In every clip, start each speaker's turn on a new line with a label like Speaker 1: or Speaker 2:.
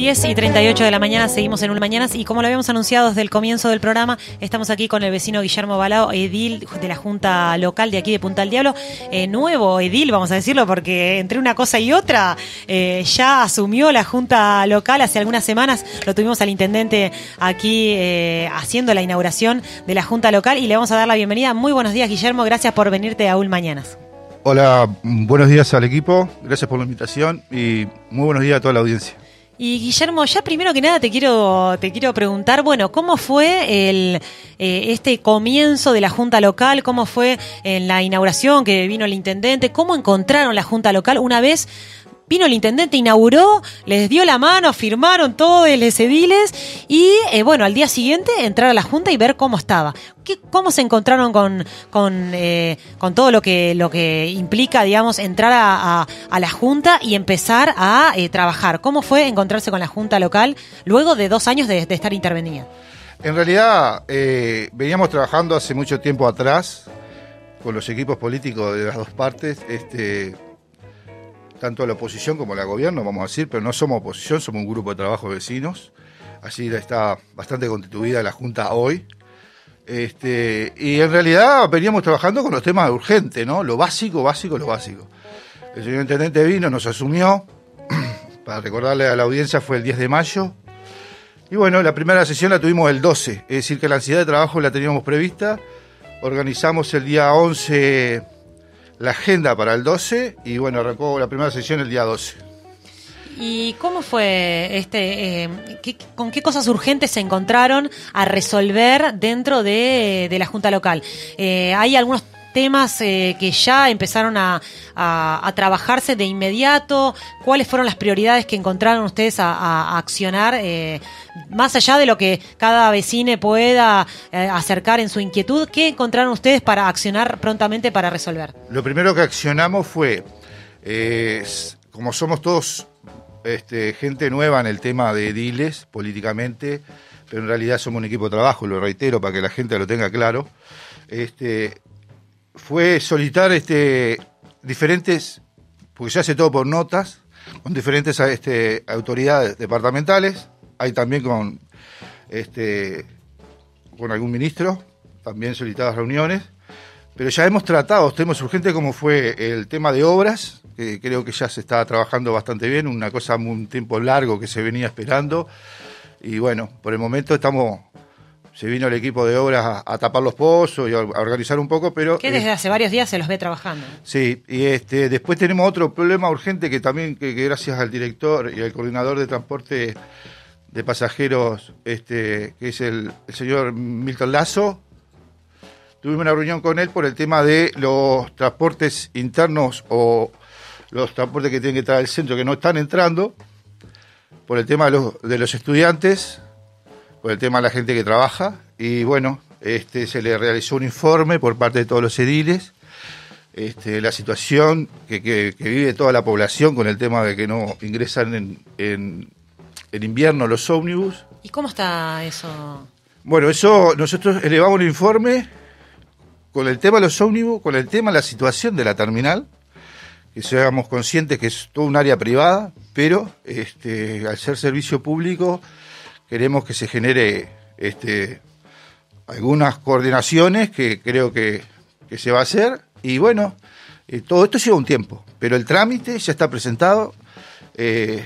Speaker 1: 10 y 38 de la mañana seguimos en un Mañanas y como lo habíamos anunciado desde el comienzo del programa, estamos aquí con el vecino Guillermo Balao, edil de la Junta Local de aquí de Punta del Diablo, eh, nuevo edil, vamos a decirlo, porque entre una cosa y otra eh, ya asumió la Junta Local hace algunas semanas, lo tuvimos al intendente aquí eh, haciendo la inauguración de la Junta Local y le vamos a dar la bienvenida. Muy buenos días Guillermo, gracias por venirte a un Mañanas.
Speaker 2: Hola, buenos días al equipo, gracias por la invitación y muy buenos días a toda la audiencia.
Speaker 1: Y Guillermo, ya primero que nada te quiero, te quiero preguntar, bueno, ¿cómo fue el, eh, este comienzo de la Junta Local? ¿Cómo fue en la inauguración que vino el intendente? ¿Cómo encontraron la Junta Local una vez Vino el intendente, inauguró, les dio la mano, firmaron todo el ediles y eh, bueno, al día siguiente entrar a la Junta y ver cómo estaba. ¿Qué, ¿Cómo se encontraron con, con, eh, todo lo que, lo que implica, digamos, entrar a, la Junta y empezar a eh, trabajar? ¿Cómo fue encontrarse con la Junta local luego de dos años de, estar intervenida?
Speaker 2: En realidad, veníamos trabajando hace mucho tiempo atrás con los equipos políticos de las dos partes. Este, tanto la oposición como la gobierno, vamos a decir, pero no somos oposición, somos un grupo de trabajo de vecinos. Así está bastante constituida la Junta hoy. Este, y en realidad veníamos trabajando con los temas urgentes, ¿no? Lo básico, básico, lo básico. El señor intendente vino, nos asumió, para recordarle a la audiencia fue el 10 de mayo. Y bueno, la primera sesión la tuvimos el 12, es decir, que la ansiedad de trabajo la teníamos prevista. Organizamos el día 11 la agenda para el 12 y bueno, arrancó la primera sesión el día 12.
Speaker 1: ¿Y cómo fue este? Eh, ¿Con qué cosas urgentes se encontraron a resolver dentro de, la Junta Local? Eh, ¿Hay algunos temas eh, que ya empezaron a, trabajarse de inmediato? ¿Cuáles fueron las prioridades que encontraron ustedes a, accionar? Eh, más allá de lo que cada vecine pueda eh, acercar en su inquietud, ¿qué encontraron ustedes para accionar prontamente para resolver?
Speaker 2: Lo primero que accionamos fue, como somos todos este, gente nueva en el tema de ediles políticamente, pero en realidad somos un equipo de trabajo, lo reitero para que la gente lo tenga claro. Este, fue solicitar este, diferentes, porque se hace todo por notas, con diferentes este, autoridades departamentales, hay también con, este, con algún ministro, también solicitadas reuniones, pero ya hemos tratado temas urgentes como fue el tema de obras, que creo que ya se está trabajando bastante bien, una cosa un tiempo largo que se venía esperando, y bueno, por el momento estamos se vino el equipo de obras a, tapar los pozos y a, organizar un poco, pero... Que desde eh,
Speaker 1: hace varios días se los ve trabajando.
Speaker 2: Sí, y este, después tenemos otro problema urgente que también, que, gracias al director y al coordinador de transporte de pasajeros, este, que es el, señor Milton Lazo, tuvimos una reunión con él por el tema de los transportes internos o los transportes que tienen que entrar al centro, que no están entrando, por el tema de los, de los estudiantes por el tema de la gente que trabaja y bueno, este, se le realizó un informe por parte de todos los ediles. Este, la situación que, vive toda la población con el tema de que no ingresan en, en, invierno los ómnibus.
Speaker 1: ¿Y cómo está eso?
Speaker 2: Bueno, eso nosotros elevamos un informe con el tema de los ómnibus, con el tema de la situación de la terminal, que seamos conscientes que es todo un área privada, pero este, al ser servicio público queremos que se genere este, algunas coordinaciones que creo que, se va a hacer. Y bueno, eh, todo esto lleva un tiempo, pero el trámite ya está presentado. Eh,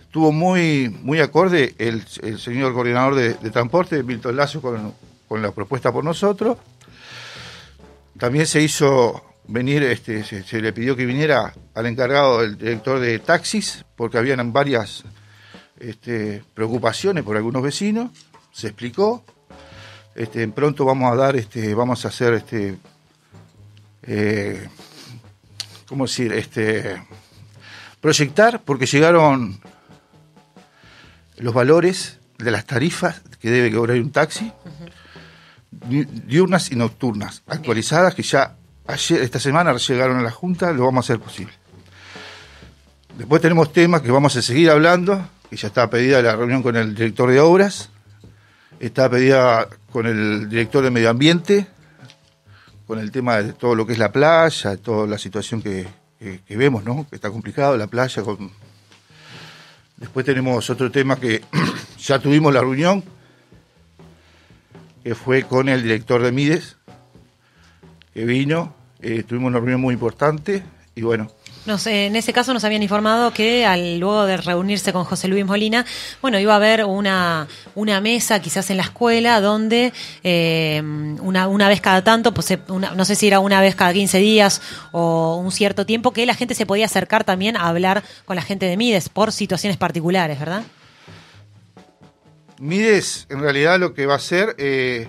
Speaker 2: estuvo muy, muy acorde el, señor coordinador de, transporte, Milton Lazo, con, la propuesta por nosotros. También se hizo venir, este, se, le pidió que viniera al encargado del director de taxis, porque habían varias este, preocupaciones por algunos vecinos, se explicó. Este, pronto vamos a dar, este, vamos a hacer, este, eh, ¿cómo decir? Este, proyectar, porque llegaron los valores de las tarifas que debe cobrar un taxi, diurnas y nocturnas, actualizadas, que ya esta semana llegaron a la Junta, lo vamos a hacer posible. Después tenemos temas que vamos a seguir hablando, ya estaba pedida la reunión con el director de obras, estaba pedida con el director de medio ambiente, con el tema de todo lo que es la playa, toda la situación que, vemos, ¿no? Que está complicado la playa. Después tenemos otro tema que ya tuvimos la reunión, que fue con el director de Mides, que vino, eh, tuvimos una reunión muy importante y bueno,
Speaker 1: eh, en ese caso nos habían informado que al, luego de reunirse con José Luis Molina, bueno, iba a haber una, una mesa quizás en la escuela donde eh, una, vez cada tanto, pues, no sé si era una vez cada 15 días o un cierto tiempo, que la gente se podía acercar también a hablar con la gente de Mides por situaciones particulares, ¿verdad?
Speaker 2: Mides, en realidad lo que va a hacer, eh,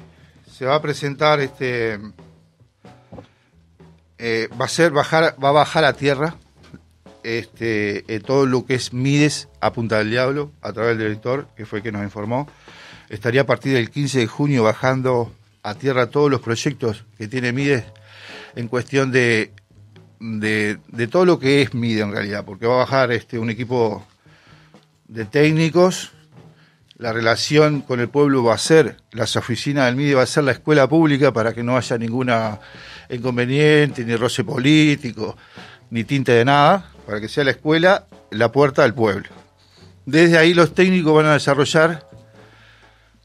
Speaker 2: se va a presentar este... va a ser bajar, va a bajar a tierra, este, eh, todo lo que es Mides a Punta del Diablo, a través del director, que fue el que nos informó. Estaría a partir del 15 de junio bajando a tierra todos los proyectos que tiene Mides en cuestión de, de, todo lo que es Mide en realidad, porque va a bajar este, un equipo de técnicos, la relación con el pueblo va a ser, las oficinas del MIDE va a ser la escuela pública para que no haya ninguna inconveniente ni roce político ni tinte de nada, para que sea la escuela la puerta del pueblo. Desde ahí los técnicos van a desarrollar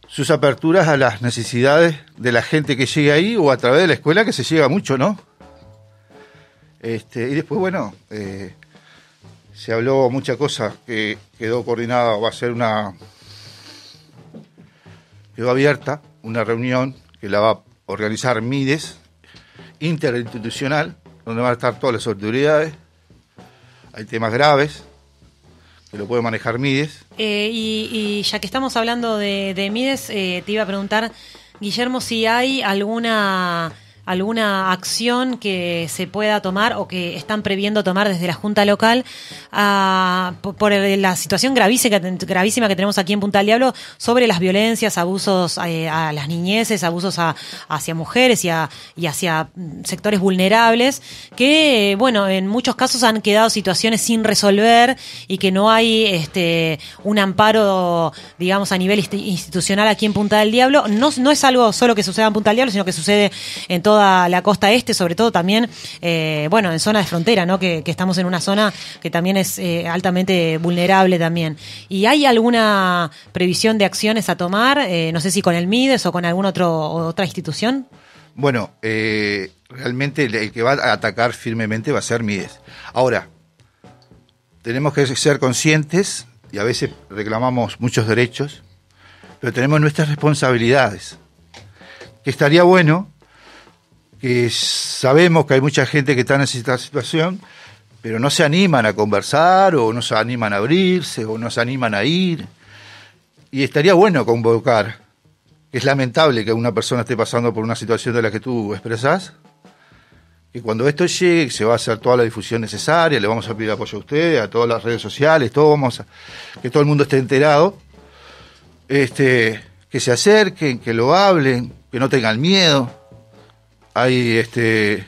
Speaker 2: sus aperturas a las necesidades de la gente que llega ahí o a través de la escuela que se llega mucho, ¿no? Este, y después, bueno, eh, se habló muchas cosa que quedó coordinada, va a ser una. quedó abierta una reunión que la va a organizar MIDES, interinstitucional, donde van a estar todas las autoridades. Hay temas graves que lo puede manejar Mides.
Speaker 1: Eh, y, ya que estamos hablando de, Mides, eh, te iba a preguntar, Guillermo, si hay alguna alguna acción que se pueda tomar o que están previendo tomar desde la Junta Local ah, por, la situación gravísima, que tenemos aquí en Punta del Diablo sobre las violencias, abusos eh, a las niñeces, abusos hacia mujeres y, hacia mm, sectores vulnerables, que, bueno, en muchos casos han quedado situaciones sin resolver y que no hay este, un amparo, digamos, a nivel institucional aquí en Punta del Diablo. No, no es algo solo que suceda en Punta del Diablo, sino que sucede en todo la costa este, sobre todo también, eh, bueno, en zona de frontera, ¿no? Que, estamos en una zona que también es eh, altamente vulnerable también. ¿Y hay alguna previsión de acciones a tomar? Eh, no sé si con el MIDES o con alguna otra institución.
Speaker 2: Bueno, realmente el que va a atacar firmemente va a ser MIDES. Ahora, tenemos que ser conscientes y a veces reclamamos muchos derechos, pero tenemos nuestras responsabilidades. Que estaría bueno que sabemos que hay mucha gente que está en esta situación, pero no se animan a conversar o no se animan a abrirse o no se animan a ir. Y estaría bueno convocar. Es lamentable que una persona esté pasando por una situación de la que tú expresas Que cuando esto llegue, se va a hacer toda la difusión necesaria, le vamos a pedir apoyo a usted a todas las redes sociales, todo vamos que todo el mundo esté enterado. Este, que se acerquen, que lo hablen, que no tengan miedo hay este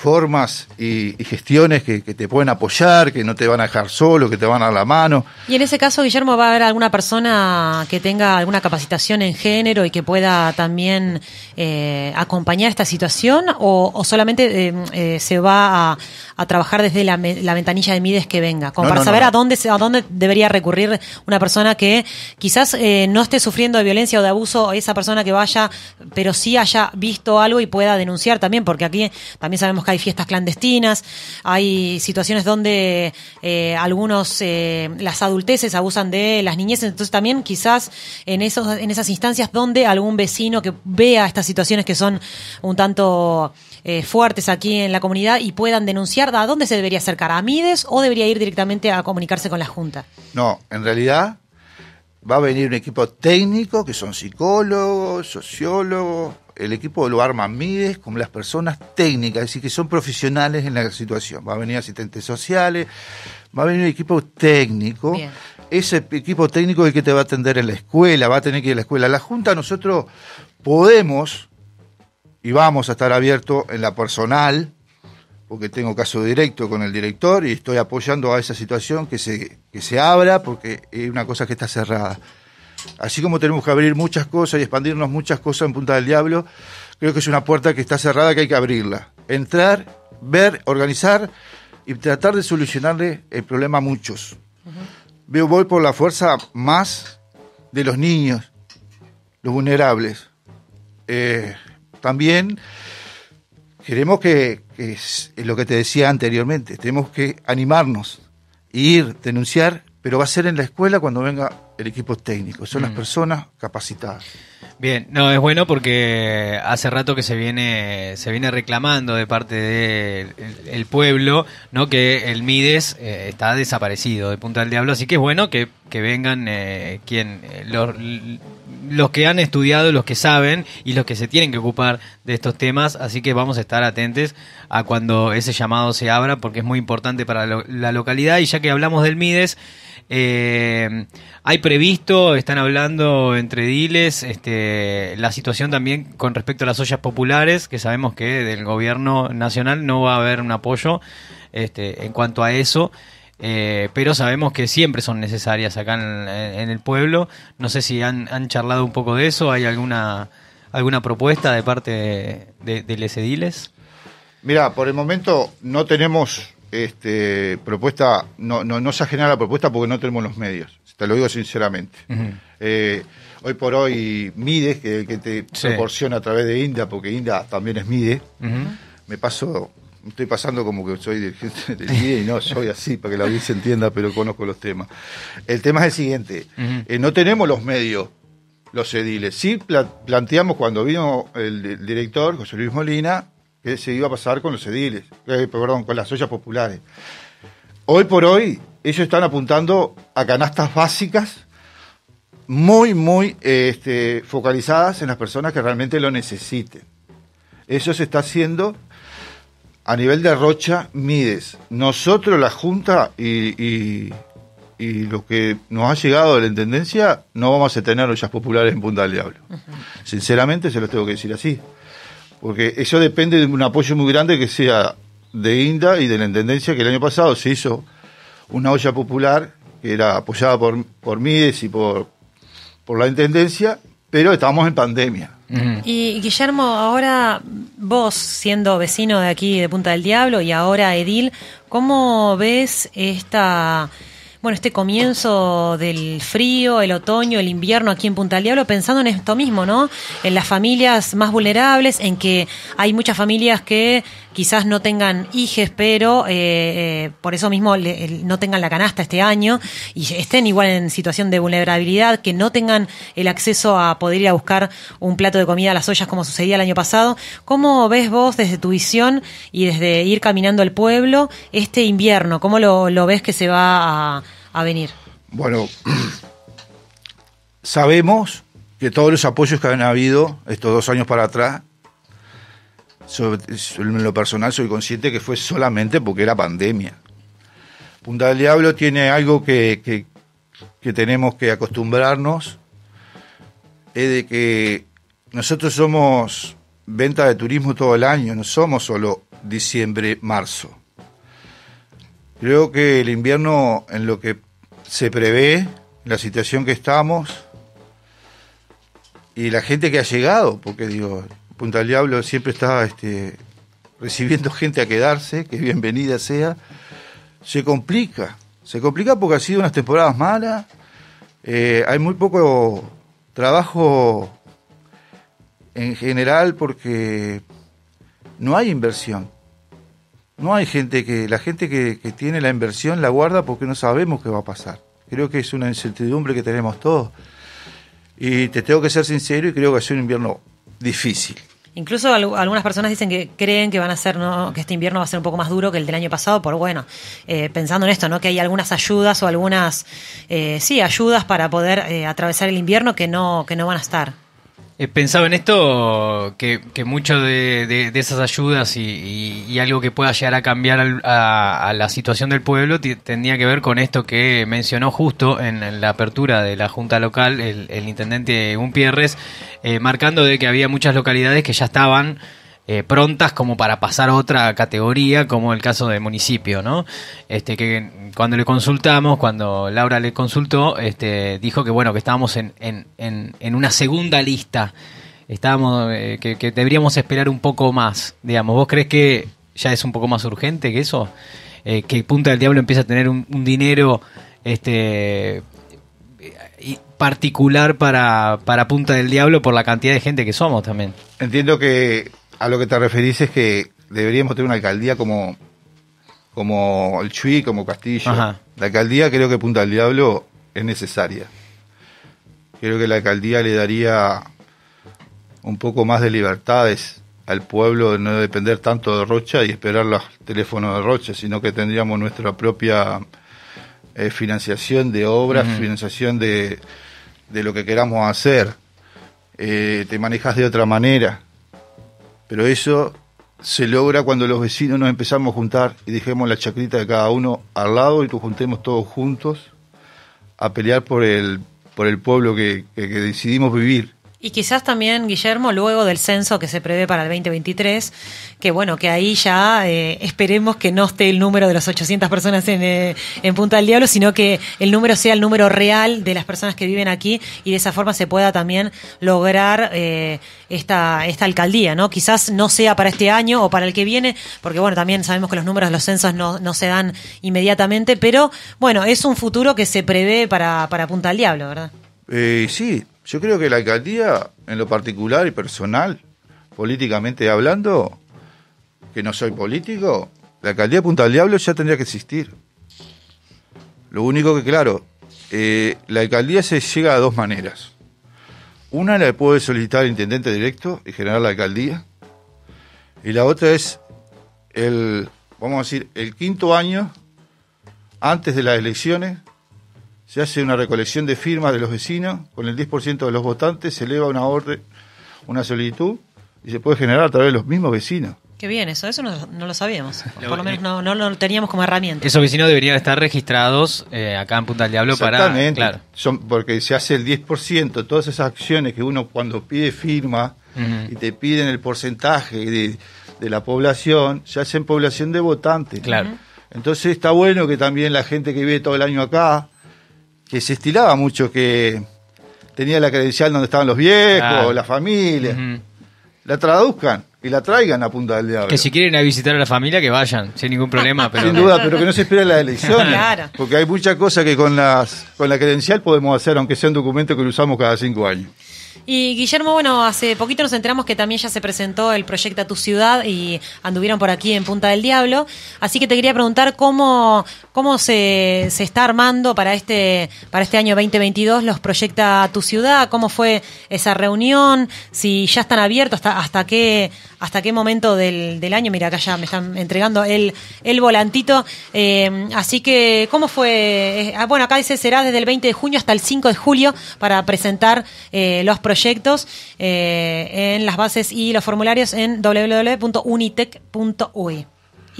Speaker 2: formas y, gestiones que, te pueden apoyar, que no te van a dejar solo, que te van a dar la mano.
Speaker 1: Y en ese caso, Guillermo, ¿va a haber alguna persona que tenga alguna capacitación en género y que pueda también eh, acompañar esta situación? ¿O, solamente eh, eh, se va a, trabajar desde la, ventanilla de Mides que venga? Como para saber A, dónde, a dónde debería recurrir una persona que quizás no esté sufriendo de violencia o de abuso, esa persona que vaya, pero sí haya visto algo y pueda denunciar también, porque aquí también sabemos que hay fiestas clandestinas, hay situaciones donde eh, algunos, eh, las adulteces abusan de las niñeces, entonces también quizás en, esos, en esas instancias donde algún vecino que vea estas situaciones que son un tanto eh, fuertes aquí en la comunidad y puedan denunciar, ¿a dónde se debería acercar? ¿A Mides o debería ir directamente a comunicarse con la Junta?
Speaker 2: No, en realidad va a venir un equipo técnico que son psicólogos, sociólogos, el equipo lo arma MIDES como las personas técnicas, es decir, que son profesionales en la situación. Va a venir asistentes sociales, va a venir un equipo técnico. Ese equipo técnico es el que te va a atender en la escuela, va a tener que ir a la escuela. La Junta nosotros podemos y vamos a estar abiertos en la personal, porque tengo caso directo con el director y estoy apoyando a esa situación que se, se abra porque es una cosa que está cerrada. Así como tenemos que abrir muchas cosas y expandirnos muchas cosas en Punta del Diablo, creo que es una puerta que está cerrada que hay que abrirla. Entrar, ver, organizar y tratar de solucionarle el problema a muchos. Veo, voy por la fuerza más de los niños, los vulnerables. Eh, también queremos que, es, lo que te decía anteriormente, tenemos que animarnos, e ir, denunciar, pero va a ser en la escuela cuando venga el equipo técnico, son las mm. personas capacitadas.
Speaker 3: Bien, no, es bueno porque hace rato que se viene, se viene reclamando de parte del pueblo, ¿no? Que el Mides eh, está desaparecido de Punta del Diablo, así que es bueno que, vengan eh, quien, eh, los los que han estudiado, los que saben y los que se tienen que ocupar de estos temas, así que vamos a estar atentos a cuando ese llamado se abra porque es muy importante para la localidad y ya que hablamos del Mides, eh, hay previsto, están hablando entre diles, este, la situación también con respecto a las ollas populares, que sabemos que del gobierno nacional no va a haber un apoyo este, en cuanto a eso. Eh, pero sabemos que siempre son necesarias acá en, el pueblo. No sé si han, charlado un poco de eso, ¿hay alguna, alguna propuesta de parte
Speaker 2: de, de, ediles? Mira, por el momento no tenemos este, propuesta, no, no, no se ha generado la propuesta porque no tenemos los medios, te lo digo sinceramente. Eh, hoy por hoy Mides, que, te proporciona a través de INDA, porque INDA también es Mide, me paso estoy pasando como que soy dirigente del IE y no soy así para que la audiencia entienda, pero conozco los temas. El tema es el siguiente: eh, no tenemos los medios, los ediles. Sí planteamos cuando vino el, director, José Luis Molina, que se iba a pasar con los ediles, eh, perdón, con las ollas populares. Hoy por hoy, ellos están apuntando a canastas básicas muy, muy este, focalizadas en las personas que realmente lo necesiten. Eso se está haciendo a nivel de Rocha mides. Nosotros, la Junta y, y, lo que nos ha llegado de la Intendencia, no vamos a tener ollas populares en Punta del Diablo. Sinceramente, se los tengo que decir así. Porque eso depende de un apoyo muy grande que sea de INDA y de la Intendencia, que el año pasado se hizo una olla popular que era apoyada por, por Mides y por, por la Intendencia, pero estamos en pandemia.
Speaker 1: Y Guillermo, ahora vos siendo vecino de aquí de Punta del Diablo y ahora Edil, ¿cómo ves esta bueno, este comienzo del frío, el otoño, el invierno aquí en Punta del Diablo, pensando en esto mismo, ¿no? En las familias más vulnerables, en que hay muchas familias que quizás no tengan hijos, pero eh, eh, por eso mismo no tengan la canasta este año y estén igual en situación de vulnerabilidad, que no tengan el acceso a poder ir a buscar un plato de comida a las ollas como sucedía el año pasado. ¿Cómo ves vos desde tu visión y desde ir caminando al pueblo este invierno? ¿Cómo lo, ves que se va a, a venir?
Speaker 2: Bueno, sabemos que todos los apoyos que han habido estos dos años para atrás en lo personal soy consciente que fue solamente porque era pandemia. Punta del Diablo tiene algo que, que, que tenemos que acostumbrarnos, es de que nosotros somos venta de turismo todo el año, no somos solo diciembre, marzo. Creo que el invierno, en lo que se prevé, la situación que estamos y la gente que ha llegado, porque digo, Punta del Diablo siempre está este, recibiendo gente a quedarse, que bienvenida sea. Se complica, se complica porque ha sido unas temporadas malas, eh, hay muy poco trabajo en general porque no hay inversión. No hay gente que, la gente que, tiene la inversión la guarda porque no sabemos qué va a pasar. Creo que es una incertidumbre que tenemos todos. Y te tengo que ser sincero y creo que ha sido un invierno difícil.
Speaker 1: Incluso algunas personas dicen que creen que van a ser, que este invierno va a ser un poco más duro que el del año pasado, por bueno, eh, pensando en esto, ¿no? Que hay algunas ayudas o algunas, eh, sí, ayudas para poder eh, atravesar el invierno que no, que no van a estar
Speaker 3: pensaba en esto que, mucho de, esas ayudas y, algo que pueda llegar a cambiar a, la situación del pueblo tendría que ver con esto que mencionó justo en, la apertura de la Junta Local el, intendente Umpierres, eh, marcando de que había muchas localidades que ya estaban eh, prontas como para pasar a otra categoría, como el caso del municipio, ¿no? Este, que cuando le consultamos, cuando Laura le consultó, este, dijo que bueno, que estábamos en, una segunda lista, estábamos, eh, que, deberíamos esperar un poco más, digamos. ¿Vos crees que ya es un poco más urgente que eso? Eh, que Punta del Diablo empieza a tener un, dinero este particular para, para Punta del Diablo por la cantidad de gente que somos también.
Speaker 2: Entiendo que a lo que te referís es que deberíamos tener una alcaldía como, como el Chuy, como Castillo. La alcaldía creo que Punta del Diablo es necesaria. Creo que la alcaldía le daría un poco más de libertades al pueblo de no depender tanto de Rocha y esperar los teléfonos de Rocha, sino que tendríamos nuestra propia eh, financiación de obras, financiación de, de, lo que queramos hacer. Eh, te manejas de otra manera. Pero eso se logra cuando los vecinos nos empezamos a juntar y dejemos la chacrita de cada uno al lado y nos juntemos todos juntos a pelear por el, por el pueblo que decidimos vivir.
Speaker 1: Y quizás también, Guillermo, luego del censo que se prevé para el 2023, que bueno, que ahí ya eh, esperemos que no esté el número de las 800 personas en, eh, en, Punta del Diablo, sino que el número sea el número real de las personas que viven aquí y de esa forma se pueda también lograr eh, esta, esta alcaldía, ¿no? Quizás no sea para este año o para el que viene, porque bueno, también sabemos que los números de los censos no, se dan inmediatamente, pero bueno, es un futuro que se prevé para, para Punta del Diablo, ¿verdad?
Speaker 2: sí, yo creo que la alcaldía, en lo particular y personal, políticamente hablando, que no soy político, la alcaldía de Punta del Diablo ya tendría que existir. Lo único que, claro, eh, la alcaldía se llega de dos maneras. Una la puede solicitar el intendente directo y generar la alcaldía. Y la otra es el, vamos a decir, el quinto año antes de las elecciones se hace una recolección de firmas de los vecinos, con el 10% de los votantes se eleva una orden, una solicitud y se puede generar a través de los mismos vecinos.
Speaker 1: Qué bien, eso, eso no, lo sabíamos. Por lo, menos no, lo teníamos como herramienta. Esos
Speaker 3: vecinos deberían estar registrados eh, acá en Punta del Diablo para. Claro.
Speaker 2: porque se hace el 10%, todas esas acciones que uno cuando pide firma y te piden el porcentaje de, la población, se hace en población de votantes. Claro. Entonces está bueno que también la gente que vive todo el año acá, que se estilaba mucho que tenía la credencial donde estaban los viejos, las la familia. La traduzcan y la traigan a Punta del Diablo. Que si
Speaker 3: quieren a visitar a la familia, que vayan, sin ningún problema. Sin duda, pero que no
Speaker 2: se esperen las elecciones. Porque hay muchas cosas que con, las, con la credencial podemos hacer, aunque sea un documento que lo usamos cada cinco años.
Speaker 1: Y Guillermo, bueno, hace poquito nos enteramos que también ya se presentó el proyecto a tu ciudad y anduvieron por aquí en Punta del Diablo. Así que te quería preguntar cómo, cómo se, se está armando para este, para este año 2022 los proyecta tu ciudad, cómo fue esa reunión, si ya están abiertos, hasta, hasta qué hasta qué momento del, del año. Mira, acá ya me están entregando el, volantito. Eh, así que, ¿cómo fue? Eh, ah, bueno, acá dice será desde el 20 de junio hasta el 5 de julio para presentar eh, los proyectos en las bases y los formularios en www.unitec.ue.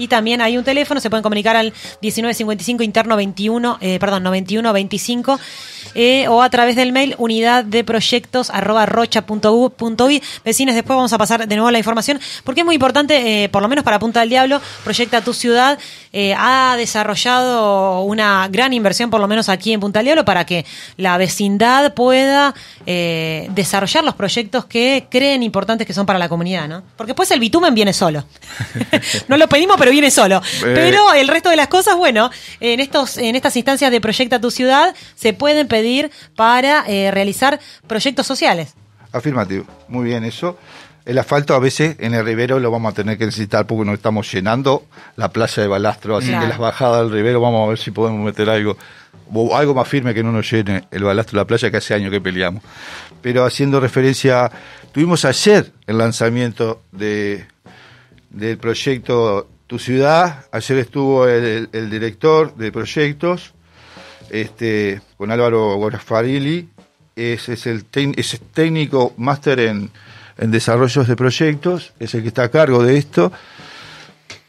Speaker 1: Y también hay un teléfono, se pueden comunicar al 1955 interno 21, eh, perdón, 91 25 eh, o a través del mail unidad de proyectos arroba rocha .u Vecinos, después vamos a pasar de nuevo la información porque es muy importante, eh, por lo menos para Punta del Diablo, Proyecta Tu Ciudad ha desarrollado una gran inversión, por lo menos aquí en Punta del Diablo, para que la vecindad pueda desarrollar los proyectos que creen importantes que son para la comunidad, ¿no? Porque después el bitumen viene solo. no lo pedimos, pero viene solo. Eh. Pero el resto de las cosas, bueno, en, estos, en estas instancias de Proyecta tu Ciudad se pueden pedir para eh, realizar proyectos sociales.
Speaker 2: Afirmativo, muy bien eso. El asfalto a veces en el ribero lo vamos a tener que necesitar porque nos estamos llenando la playa de balastro, así que las bajadas del ribero, vamos a ver si podemos meter algo algo más firme que no nos llene el balastro de la playa que hace años que peleamos. Pero haciendo referencia, tuvimos ayer el lanzamiento de, del proyecto tu ciudad. Ayer estuvo el, director de proyectos, este, con Álvaro Guarafarili. Es, el es técnico máster en, en desarrollos de proyectos, es el que está a cargo de esto.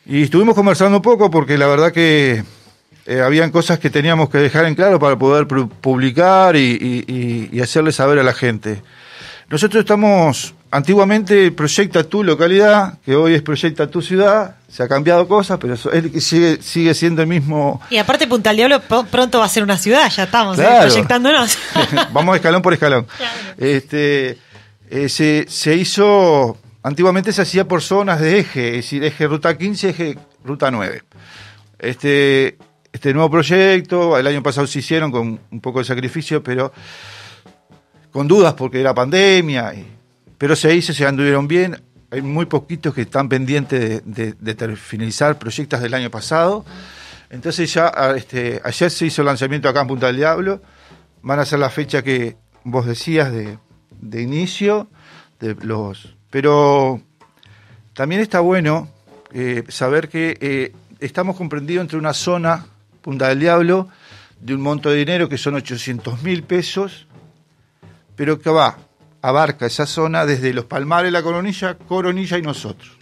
Speaker 2: Y estuvimos conversando un poco porque la verdad que eh, habían cosas que teníamos que dejar en claro para poder publicar y, hacerle saber a la gente. Nosotros estamos antiguamente Proyecta tu localidad, que hoy es Proyecta tu ciudad, se ha cambiado cosas, pero sigue, siendo el mismo.
Speaker 1: Y aparte Punta al Diablo pronto va a ser una ciudad, ya estamos ¿eh? proyectándonos.
Speaker 2: Vamos escalón por escalón. Este, eh, se, hizo, antiguamente se hacía por zonas de eje, es decir, eje ruta 15, eje ruta 9. Este, este nuevo proyecto, el año pasado se hicieron con un poco de sacrificio, pero con dudas porque era pandemia. Y, pero se hizo, se anduvieron bien. Hay muy poquitos que están pendientes de, finalizar proyectos del año pasado. Entonces ya ah, este, ayer se hizo el lanzamiento acá en Punta del Diablo. Van a ser la fecha que vos decías de, inicio de los. Pero también está bueno eh, saber que eh, estamos comprendidos entre una zona, Punta del Diablo, de un monto de dinero que son 800 mil pesos, pero que va abarca esa zona desde los Palmares, la Coronilla, Coronilla y nosotros.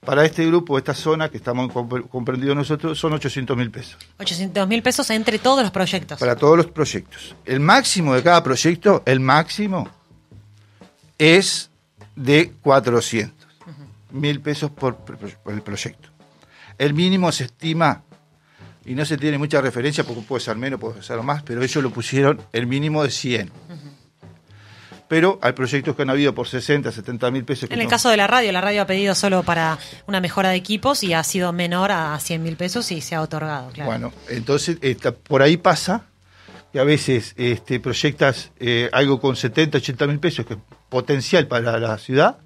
Speaker 2: Para este grupo, esta zona que estamos comprendidos nosotros, son 800 mil pesos.
Speaker 1: 800 mil pesos entre todos los proyectos. Para
Speaker 2: todos los proyectos. El máximo de cada proyecto, el máximo, es de 400 mil pesos por, el proyecto. El mínimo se estima, y no se tiene mucha referencia porque puede ser menos, puede ser más, pero ellos lo pusieron el mínimo de 100 pero hay proyectos que han habido por 60, 70 mil pesos. en el caso
Speaker 1: de la radio, la radio ha pedido solo para una mejora de equipos y ha sido menor a 100 mil pesos y se ha otorgado, claro. Bueno,
Speaker 2: entonces por ahí pasa que a veces este, proyectas eh, algo con 70, 80 mil pesos, que es potencial para la ciudad,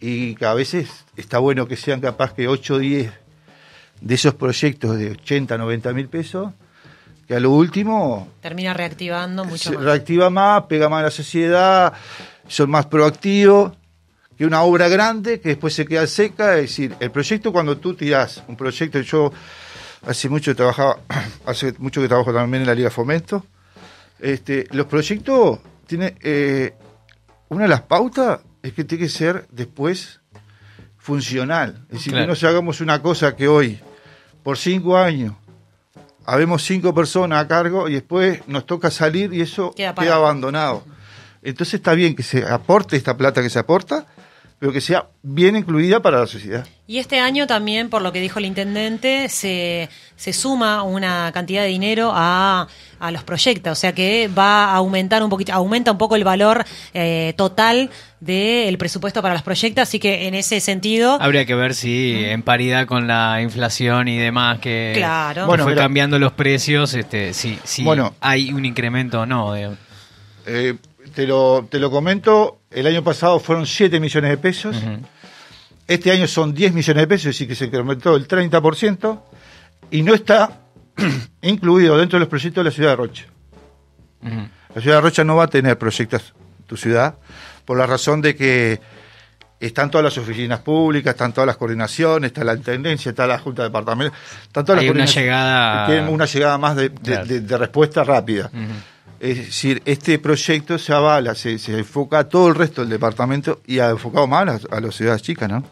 Speaker 2: y que a veces está bueno que sean capaz que 8 o 10 de esos proyectos de 80, 90 mil pesos que a lo último...
Speaker 1: Termina reactivando mucho
Speaker 2: Reactiva más, pega más a la sociedad, son más proactivos que una obra grande que después se queda seca. Es decir, el proyecto cuando tú tirás un proyecto, yo hace mucho trabajaba, hace mucho que trabajo también en la Liga Fomento, este, los proyectos tiene eh, una de las pautas es que tiene que ser después funcional. Es decir, no hagamos una cosa que hoy, por cinco años, habemos cinco personas a cargo y después nos toca salir y eso queda, abandonado. Entonces está bien que se aporte esta plata que se aporta, pero que sea bien incluida para la sociedad.
Speaker 1: Y este año también, por lo que dijo el intendente, se, suma una cantidad de dinero a, los proyectos, o sea que va a aumentar un poquito, aumenta un poco el valor eh, total del presupuesto para los proyectos, así que en ese sentido... Habría
Speaker 3: que ver si en paridad con la inflación y demás que, fue cambiando los precios, este, si, si hay un incremento
Speaker 2: o no. De, eh, te lo, comento, el año pasado fueron 7 millones de pesos, este año son 10 millones de pesos, es decir, que se incrementó el 30%, y no está incluido dentro de los proyectos de la ciudad de Rocha. La ciudad de Rocha no va a tener proyectos, tu ciudad, por la razón de que están todas las oficinas públicas, están todas las coordinaciones, está la intendencia, está la junta de departamentos, están todas una llegada... tienen una llegada más de, respuesta rápida. Es decir, este proyecto se avala, se, se enfoca a todo el resto del departamento y ha enfocado más a, a las ciudades chicas, ¿no?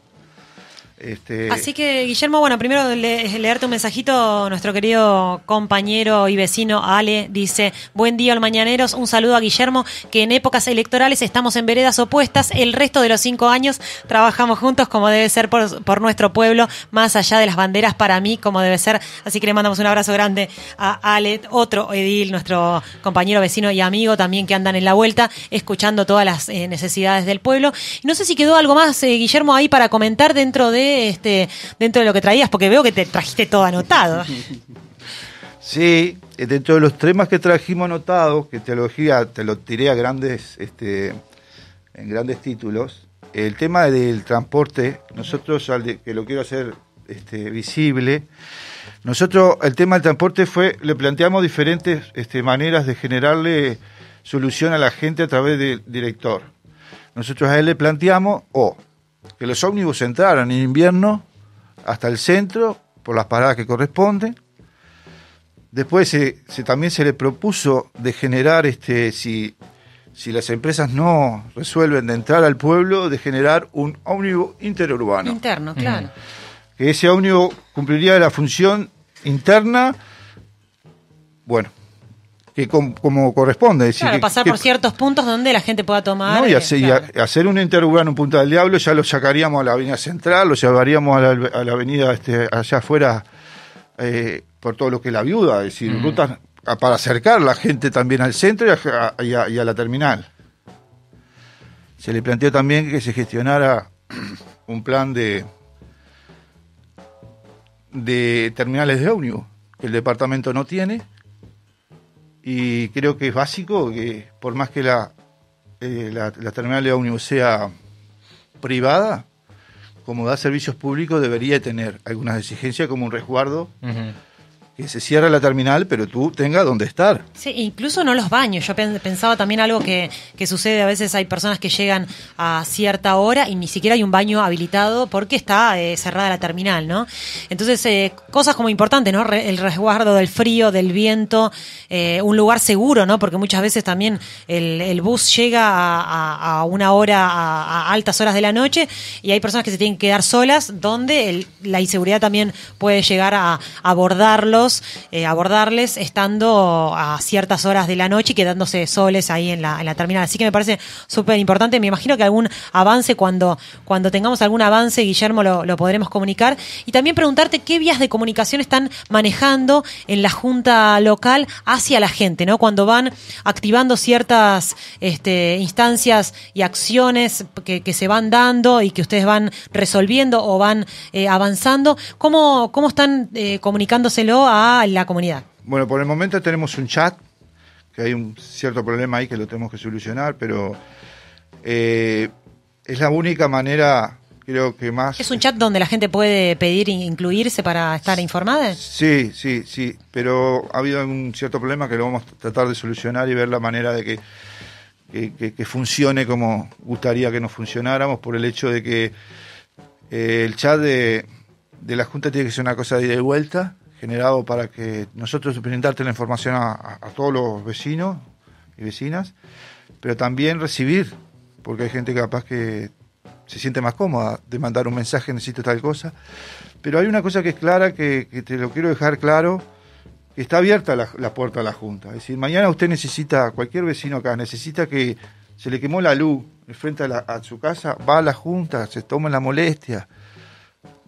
Speaker 2: Este, Así
Speaker 1: que, Guillermo, bueno, primero le, leerte un mensajito. Nuestro querido compañero y vecino Ale dice: Buen día, al mañaneros. Un saludo a Guillermo, que en épocas electorales estamos en veredas opuestas. El resto de los cinco años trabajamos juntos, como debe ser por, nuestro pueblo, más allá de las banderas para mí, como debe ser. Así que le mandamos un abrazo grande a Ale, otro edil, nuestro compañero vecino y amigo también que andan en la vuelta, escuchando todas las eh, necesidades del pueblo. No sé si quedó algo más, eh, Guillermo, ahí para comentar dentro de este, dentro de lo que traías? Porque veo que te trajiste todo anotado.
Speaker 2: Sí, eh, dentro de los temas que trajimos anotados, que teología te lo tiré a grandes, este, en grandes títulos, el tema del transporte, nosotros, que lo quiero hacer este, visible, nosotros el tema del transporte fue, le planteamos diferentes este, maneras de generarle solución a la gente a través del director. Nosotros a él le planteamos, o que los ómnibus entraran en invierno hasta el centro por las paradas que corresponden. Después se, también se le propuso de generar, este, si, si las empresas no resuelven de entrar al pueblo, de generar un ómnibus interurbano.
Speaker 1: Interno, claro.
Speaker 2: Que ese ómnibus cumpliría la función interna. Bueno, que como corresponde. claro, pasar por
Speaker 1: ciertos puntos donde la gente pueda tomar. No, y,
Speaker 2: hacer un interurbano en Punta del Diablo ya lo sacaríamos a la avenida central, lo llevaríamos a la, avenida este, allá afuera eh, por todo lo que es la viuda, es decir, rutas para acercar la gente también al centro y a, la terminal. Se le planteó también que se gestionara un plan de de terminales de ómnibus que el departamento no tiene y creo que es básico que por más que la, eh, la, la, terminal de ómnibus sea privada, como da servicios públicos debería tener algunas exigencias como un resguardo que se cierra la terminal, pero tú tengas dónde estar.
Speaker 1: Sí, incluso no los baños. Yo pensaba también algo que, sucede, a veces hay personas que llegan a cierta hora y ni siquiera hay un baño habilitado porque está eh, cerrada la terminal, ¿no? Entonces, eh, cosas como importantes, ¿no? el resguardo del frío, del viento, eh, un lugar seguro, ¿no? Porque muchas veces también el, bus llega a, una hora, a, altas horas de la noche, y hay personas que se tienen que quedar solas, donde la inseguridad también puede llegar a abordarlo eh, abordarles estando a ciertas horas de la noche y quedándose soles ahí en la, terminal. Así que me parece súper importante. Me imagino que algún avance, cuando, cuando tengamos algún avance, Guillermo, lo, podremos comunicar. Y también preguntarte qué vías de comunicación están manejando en la Junta local hacia la gente, ¿no? Cuando van activando ciertas este, instancias y acciones que, se van dando y que ustedes van resolviendo o van eh, avanzando, ¿cómo, cómo están eh, comunicándoselo a a la comunidad?
Speaker 2: Bueno, por el momento tenemos un chat, que hay un cierto problema ahí que lo tenemos que solucionar, pero eh, es la única manera, creo que más... ¿Es
Speaker 1: un chat donde la gente puede pedir incluirse para estar informada?
Speaker 2: Sí, sí, sí, pero ha habido un cierto problema que lo vamos a tratar de solucionar y ver la manera de que, funcione como gustaría que nos funcionáramos por el hecho de que eh, el chat de, de la Junta tiene que ser una cosa de ida y vuelta generado para que nosotros presentarte la información a, todos los vecinos y vecinas, pero también recibir, porque hay gente capaz que se siente más cómoda de mandar un mensaje, necesita tal cosa. Pero hay una cosa que es clara, que, te lo quiero dejar claro, que está abierta la, puerta a la Junta. Es decir, mañana usted necesita, cualquier vecino acá, necesita que se le quemó la luz frente a, a su casa, va a la Junta, se toma la molestia,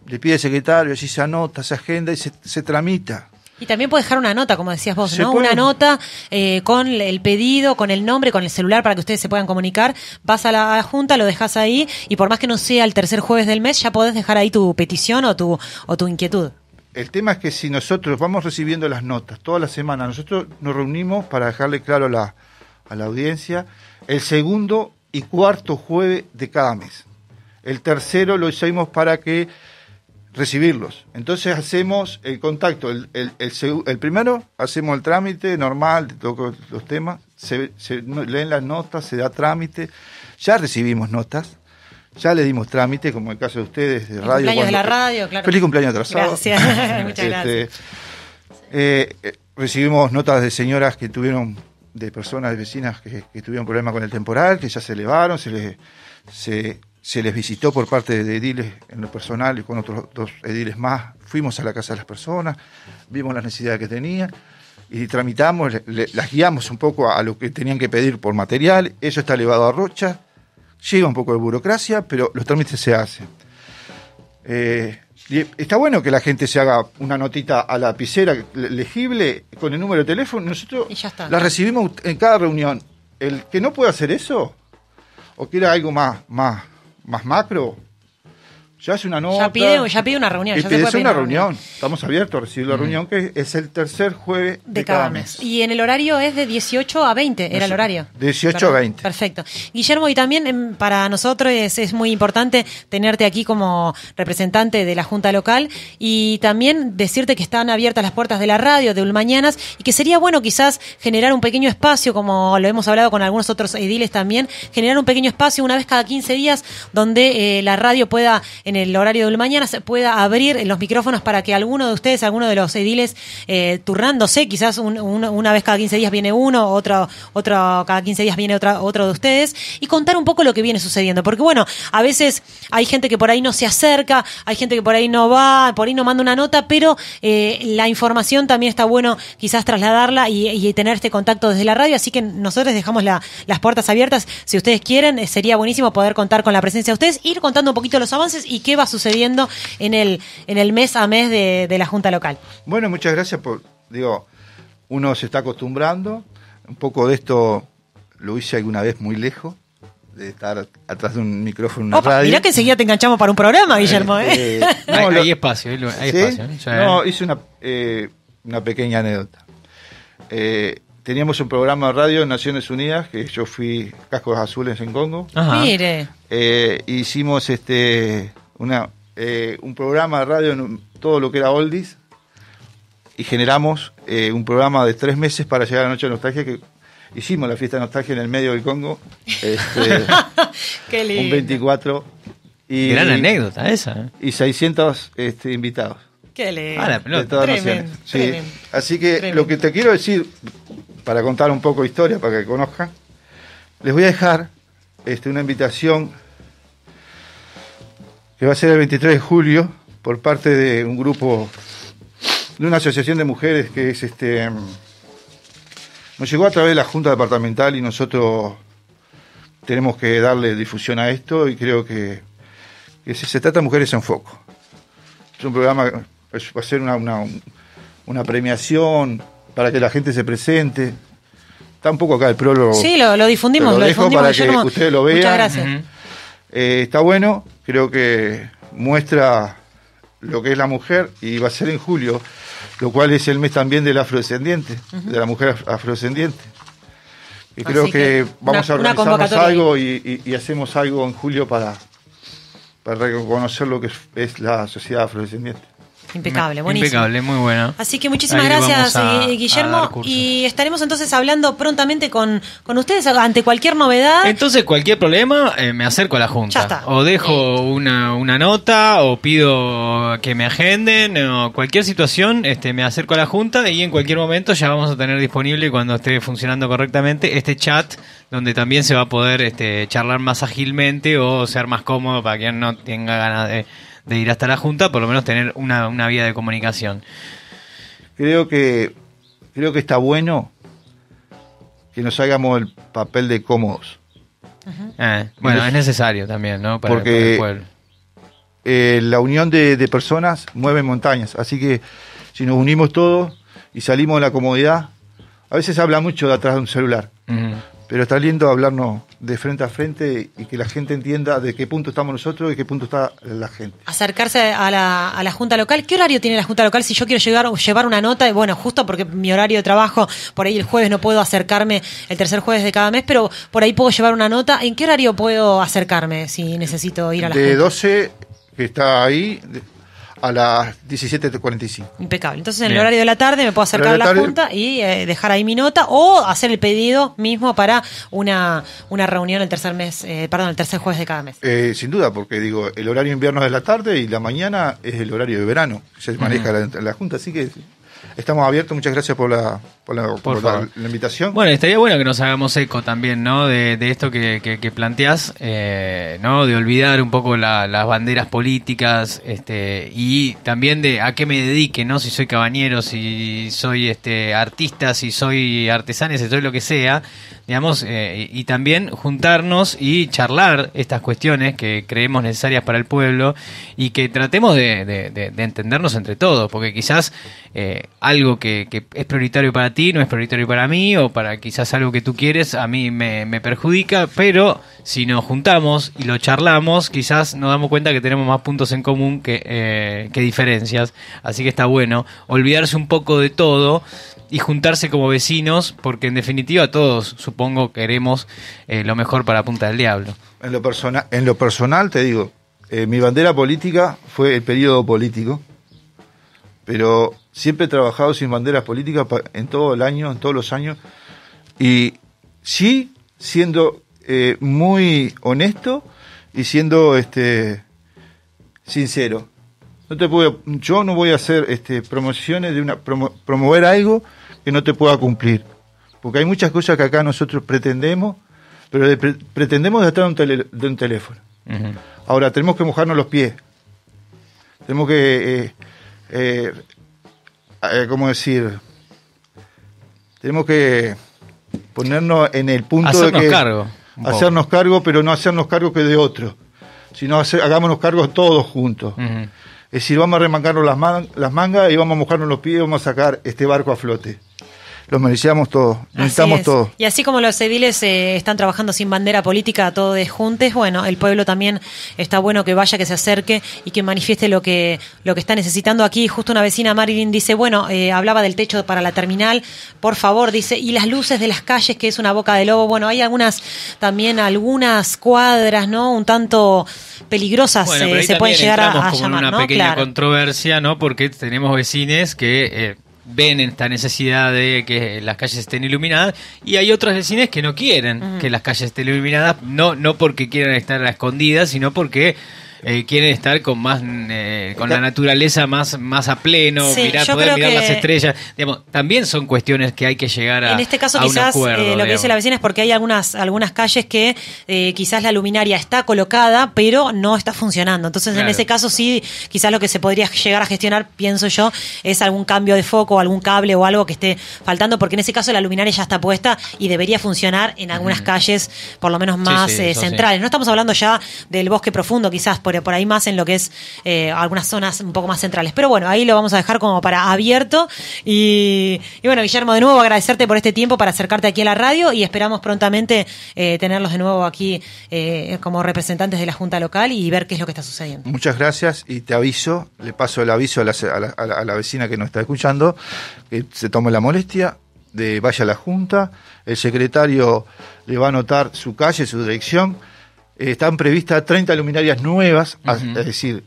Speaker 2: le pide al secretario, así se anota, se agenda y se, tramita.
Speaker 1: Y también puede dejar una nota, como decías vos, ¿no? Una nota eh, con el pedido, con el nombre, con el celular para que ustedes se puedan comunicar. Vas a la junta, lo dejas ahí y por más que no sea el tercer jueves del mes, ya podés dejar ahí tu petición o tu, o tu inquietud.
Speaker 2: El tema es que si nosotros vamos recibiendo las notas toda la semana, nosotros nos reunimos para dejarle claro la, a la audiencia el segundo y cuarto jueves de cada mes. El tercero lo hicimos para que recibirlos. Entonces hacemos el contacto. El, el, primero hacemos el trámite normal, toco los temas, se, leen las notas, se da trámite. Ya recibimos notas, ya le dimos trámite, como en el caso de ustedes, de radio. Cumpleaños la radio, claro. Feliz cumpleaños atrasado. Gracias, muchas gracias. Este, eh, recibimos notas de señoras que tuvieron, de personas, de vecinas que, tuvieron problemas con el temporal, que ya se elevaron, se les se se les visitó por parte de ediles en lo personal y con otros dos ediles más. Fuimos a la casa de las personas, vimos las necesidades que tenían y tramitamos, las guiamos un poco a, lo que tenían que pedir por material. Eso está elevado a Rocha, llega un poco de burocracia, pero los trámites se hacen. Eh, está bueno que la gente se haga una notita a la picera legible con el número de teléfono. Nosotros la recibimos en cada reunión. El que no puede hacer eso o quiera algo más, más más macro, ya hace una Ya pide, ya
Speaker 1: pide una reunión. Ya una reunión.
Speaker 2: Estamos abiertos a recibir la mm. reunión, que es el tercer jueves de, cada, mes.
Speaker 1: Y en el horario es de 18 a 20, era el horario. 18 a 20. Perfecto. Guillermo, y también em, para nosotros es, muy importante tenerte aquí como representante de la Junta Local y también decirte que están abiertas las puertas de la radio, de Ulmañanas, y que sería bueno quizás generar un pequeño espacio, como lo hemos hablado con algunos otros ediles también, generar un pequeño espacio una vez cada 15 días donde eh, la radio pueda en el horario del mañana se pueda abrir los micrófonos para que alguno de ustedes, alguno de los ediles, eh, turnándose, quizás una vez cada 15 días viene uno, otro, otro cada 15 días viene otro de ustedes, y contar un poco lo que viene sucediendo. Porque bueno, a veces hay gente que por ahí no se acerca, hay gente que por ahí no va, por ahí no manda una nota, pero eh, la información también está bueno quizás trasladarla y, tener este contacto desde la radio, así que nosotros dejamos las puertas abiertas. Si ustedes quieren, eh, sería buenísimo poder contar con la presencia de ustedes, ir contando un poquito los avances y y qué va sucediendo en el, en el mes a mes de, la Junta Local.
Speaker 2: Bueno, muchas gracias por, digo, uno se está acostumbrando, un poco de esto lo hice alguna vez muy lejos, de estar atrás de un micrófono en una radio. Mirá
Speaker 1: que enseguida te enganchamos para un programa, eh, Guillermo. ¿eh? Eh,
Speaker 3: no, hay,
Speaker 2: espacio, No, hice una, pequeña anécdota. teníamos un programa de radio en Naciones Unidas, que yo fui Cascos Azules en Congo. Mire. hicimos este una, eh, un programa de radio en todo lo que era Oldies y generamos eh, un programa de tres meses para llegar a la noche de nostalgia que hicimos la fiesta de nostalgia en el medio del Congo. Este,
Speaker 1: Qué Un
Speaker 2: 24. Y, Gran anécdota esa. ¿eh? Y 600 este, invitados.
Speaker 1: Qué lindo.
Speaker 2: Así que lo que te quiero decir, para contar un poco de historia, para que conozcan, les voy a dejar este, una invitación que va a ser el 23 de julio por parte de un grupo, de una asociación de mujeres que es este. Nos llegó a través de la Junta Departamental y nosotros tenemos que darle difusión a esto y creo que, se trata de Mujeres en Foco. Es un programa, es, va a ser una, premiación para que la gente se presente. Está un poco acá el prólogo. Sí, lo,
Speaker 1: difundimos, lo, difundimos, para que ustedes lo vean. Muchas gracias.
Speaker 2: Eh, está bueno, creo que muestra lo que es la mujer y va a ser en julio, lo cual es el mes también del afrodescendiente, de la mujer afrodescendiente. Y creo que, vamos a organizarnos algo y, hacemos algo en julio para, para reconocer lo que es la sociedad afrodescendiente.
Speaker 1: Impecable, buenísimo. Impecable,
Speaker 2: muy bueno. Así que muchísimas gracias, eh, Guillermo.
Speaker 1: y estaremos entonces hablando prontamente con, con ustedes ante cualquier novedad.
Speaker 3: Entonces, cualquier problema, eh, me acerco a la Junta. O dejo una, una, nota, o pido que me agenden, o cualquier situación, este, me acerco a la Junta y en cualquier momento ya vamos a tener disponible, cuando esté funcionando correctamente, este chat donde también se va a poder este, charlar más ágilmente o ser más cómodo para quien no tenga ganas de de ir hasta la Junta, por lo menos tener una, vía de comunicación.
Speaker 2: Creo que, creo que está bueno que nos hagamos el papel de cómodos. Eh, bueno, es necesario
Speaker 3: también, ¿no? Para, porque
Speaker 2: eh, la unión de, personas mueve montañas. Así que si nos unimos todos y salimos de la comodidad, a veces habla mucho de atrás de un celular pero está lindo hablarnos de frente a frente y que la gente entienda de qué punto estamos nosotros y qué punto está la gente.
Speaker 1: Acercarse a la, Junta Local. ¿Qué horario tiene la Junta Local? Si yo quiero llegar, llevar una nota, bueno, justo porque mi horario de trabajo, por ahí el jueves no puedo acercarme, el tercer jueves de cada mes, pero por ahí puedo llevar una nota. ¿En qué horario puedo acercarme si necesito ir a la Junta? De
Speaker 2: 12, que está ahí, a las 17.45.
Speaker 1: Impecable. Entonces, en el horario de la tarde me puedo acercar a la, junta y eh, dejar ahí mi nota o hacer el pedido mismo para una, una reunión el tercer mes, eh, perdón, el tercer jueves de cada mes.
Speaker 2: Eh, sin duda, porque digo, el horario invierno es de la tarde y la mañana es el horario de verano se maneja la, junta, así que estamos abiertos. Muchas gracias por la por, la, por, la, invitación.
Speaker 3: Bueno, estaría bueno que nos hagamos eco también, ¿no? De, esto que, que, planteás, eh, ¿no? De olvidar un poco las banderas políticas este, y también de a qué me dedique, ¿no? Si soy cabañero, si soy este, artista, si soy artesano, si soy lo que sea, digamos, eh, y también juntarnos y charlar estas cuestiones que creemos necesarias para el pueblo y que tratemos de, entendernos entre todos, porque quizás eh, algo que, que es prioritario para ti no es prioritario para mí, o para quizás algo que tú quieres, a mí me, perjudica, pero si nos juntamos y lo charlamos, quizás nos damos cuenta que tenemos más puntos en común eh, que, diferencias, así que está bueno olvidarse un poco de todo y juntarse como vecinos, porque en definitiva todos,
Speaker 2: supongo, queremos
Speaker 3: eh, lo mejor para Punta del Diablo.
Speaker 2: En lo, en lo personal, te digo, eh, mi bandera política fue el periodo político, pero Siempre he trabajado sin banderas políticas en todo el año, en todos los años. Y sí, siendo eh, muy honesto y siendo este, sincero. No te puedo, yo no voy a hacer este, promociones de una promover algo que no te pueda cumplir, porque hay muchas cosas que acá nosotros pretendemos, pero pretendemos de un, de un teléfono. Ahora tenemos que mojarnos los pies, tenemos que eh, eh, Ah, eh, ¿cómo decir? Tenemos que ponernos en el punto de Cargo, hacernos cargo, pero no hacernos cargo que de otro, sino hacer, hagámonos cargo todos juntos. Es decir, vamos a remangarnos las, las mangas y vamos a mojarnos los pies y vamos a sacar este barco a flote los merecíamos todos, necesitamos todos.
Speaker 1: Y así como los ediles eh, están trabajando sin bandera política, todos juntos, bueno, el pueblo también está bueno que vaya, que se acerque y que manifieste lo que, lo que está necesitando aquí. Justo una vecina, Marilyn, dice, bueno, eh, hablaba del techo para la terminal, por favor, dice, y las luces de las calles, que es una boca de lobo, bueno, hay algunas, también algunas cuadras, ¿no? Un tanto peligrosas eh, se pueden llegar a, a, llamar, una pequeña
Speaker 3: controversia, ¿no? Porque tenemos vecines que ven esta necesidad de que las calles estén iluminadas y hay otras vecinas que no quieren que las calles estén iluminadas, no, no porque quieran estar escondidas, sino porque eh, quieren estar con más eh, con la naturaleza más, más a pleno, mirar, poder mirar las estrellas. también son cuestiones que hay que llegar a. En este caso, quizás eh, lo que dice la vecina
Speaker 1: es porque hay algunas, algunas calles que quizás la luminaria está colocada, pero no está funcionando. Entonces, en ese caso, sí, quizás lo que se podría llegar a gestionar, pienso yo, es algún cambio de foco, algún cable o algo que esté faltando, porque en ese caso la luminaria ya está puesta y debería funcionar en algunas calles, por lo menos más centrales. No estamos hablando ya del bosque profundo, quizás por, ahí más en lo que es eh, algunas zonas un poco más centrales. Pero bueno, ahí lo vamos a dejar como para abierto. Y, bueno, Guillermo, de nuevo agradecerte por este tiempo para acercarte aquí a la radio y esperamos prontamente eh, tenerlos de nuevo aquí eh, como representantes de la Junta Local y ver qué es lo que está sucediendo.
Speaker 2: Muchas gracias y te aviso, le paso el aviso a la, vecina que nos está escuchando, que se tome la molestia de vaya a la Junta, el secretario le va a anotar su calle, su dirección eh, están previstas 30 luminarias nuevas, es decir,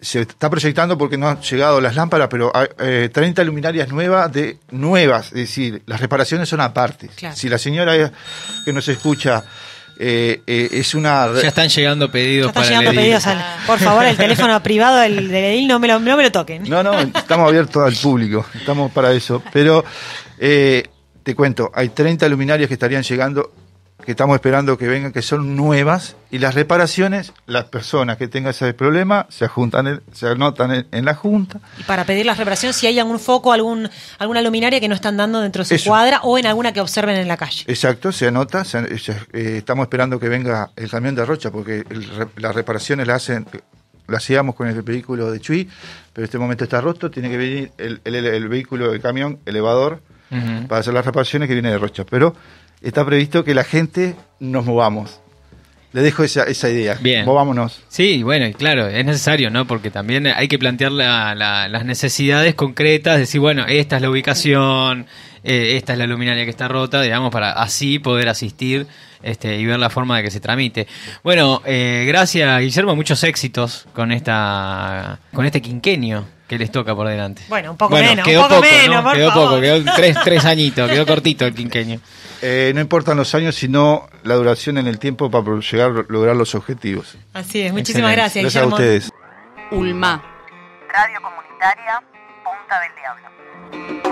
Speaker 2: se está proyectando porque no han llegado las lámparas, pero 30 eh, luminarias nuevas, de nuevas, es decir, las reparaciones son aparte. Si la señora que nos escucha eh, es una. Ya están llegando pedidos. para el pedidos. Ah. por favor, el teléfono privado del,
Speaker 1: del edil no me, lo, toquen. No, no, estamos
Speaker 2: abiertos al público, estamos para eso. Pero te cuento, hay 30 luminarias que estarían llegando que estamos esperando que vengan, que son nuevas, y las reparaciones, las personas que tengan ese problema se, juntan se anotan en, la junta.
Speaker 1: Y para pedir las reparaciones, si hay algún foco, algún, alguna luminaria que no están dando dentro de su cuadra o en alguna que observen en la calle.
Speaker 2: Exacto, se anota, eh, estamos esperando que venga el camión de Rocha, porque las reparaciones las hacen hacíamos con el vehículo de Chuy, pero en este momento está roto, tiene que venir el, el, vehículo, el camión, elevador, para hacer las reparaciones que viene de Rocha. Pero está previsto que la gente nos movamos. Le dejo esa, idea. Bien. Movámonos.
Speaker 3: Sí, bueno, y claro, es necesario, ¿no? Porque también hay que plantear las necesidades concretas, decir, bueno, esta es la ubicación, eh, esta es la luminaria que está rota, digamos, para así poder asistir este, y ver la forma de que se tramite. Bueno, eh, gracias, Guillermo, muchos éxitos con, esta, con este quinquenio que les toca por delante. Bueno, un
Speaker 1: poco menos. Quedó un poco, menos, quedó poco, quedó tres, añitos,
Speaker 2: quedó cortito el quinqueño. Eh, no importan los años, sino la duración en el tiempo para llegar lograr los objetivos.
Speaker 1: Así
Speaker 3: es, muchísimas gracias. Gracias a ustedes. ULMA. Radio Comunitaria Punta del Diablo.